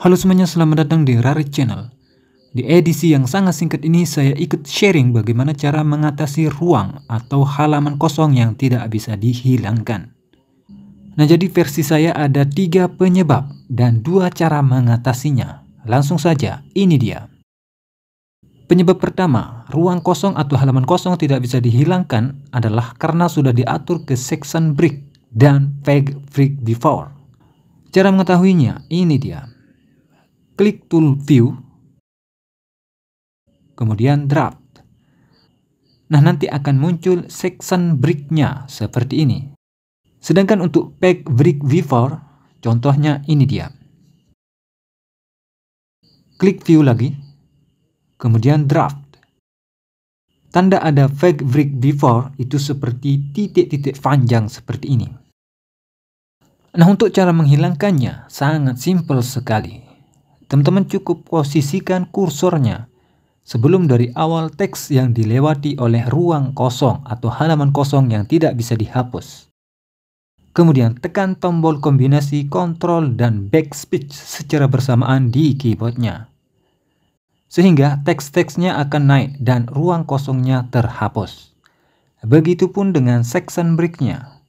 Halo semuanya, selamat datang di rare Channel. Di edisi yang sangat singkat ini, saya ikut sharing bagaimana cara mengatasi ruang atau halaman kosong yang tidak bisa dihilangkan. Nah, jadi versi saya ada tiga penyebab dan dua cara mengatasinya. Langsung saja, ini dia. Penyebab pertama, ruang kosong atau halaman kosong tidak bisa dihilangkan adalah karena sudah diatur ke section break dan peg break before. Cara mengetahuinya, ini dia klik tool view, kemudian draft. Nah, nanti akan muncul section brick-nya seperti ini. Sedangkan untuk pack brick viewer, contohnya ini dia. Klik view lagi, kemudian draft. Tanda ada pack brick before itu seperti titik-titik panjang seperti ini. Nah untuk cara menghilangkannya sangat simpel sekali. Teman-teman cukup posisikan kursornya sebelum dari awal teks yang dilewati oleh ruang kosong atau halaman kosong yang tidak bisa dihapus. Kemudian tekan tombol kombinasi Ctrl dan Backspace secara bersamaan di keyboardnya. Sehingga teks-teksnya akan naik dan ruang kosongnya terhapus. Begitupun dengan section breaknya.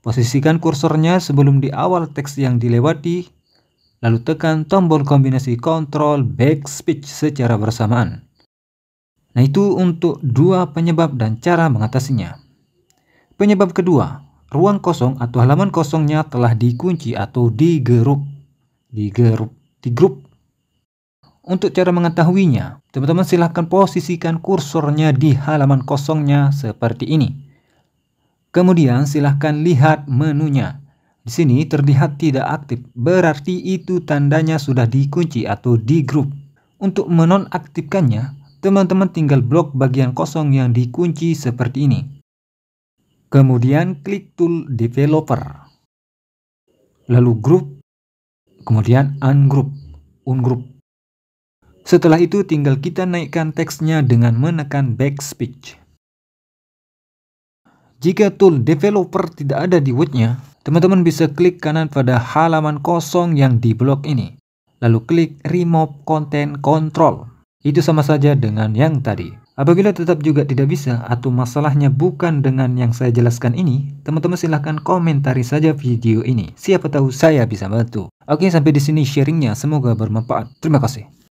Posisikan kursornya sebelum di awal teks yang dilewati lalu tekan tombol kombinasi Ctrl Backspace secara bersamaan. Nah itu untuk dua penyebab dan cara mengatasinya. Penyebab kedua, ruang kosong atau halaman kosongnya telah dikunci atau digeruk. Digeruk, digrup. Untuk cara mengetahuinya, teman-teman silahkan posisikan kursornya di halaman kosongnya seperti ini. Kemudian silahkan lihat menunya. Di sini terlihat tidak aktif, berarti itu tandanya sudah dikunci atau di grup. Untuk menonaktifkannya, teman-teman tinggal blok bagian kosong yang dikunci seperti ini. Kemudian klik tool developer. Lalu grup kemudian ungroup, ungroup. Setelah itu tinggal kita naikkan teksnya dengan menekan backspace. Jika tool developer tidak ada di wordnya Teman-teman bisa klik kanan pada halaman kosong yang di blog ini. Lalu klik remove content control. Itu sama saja dengan yang tadi. Apabila tetap juga tidak bisa atau masalahnya bukan dengan yang saya jelaskan ini, teman-teman silahkan komentari saja video ini. Siapa tahu saya bisa bantu. Oke, sampai di sini sharingnya. Semoga bermanfaat. Terima kasih.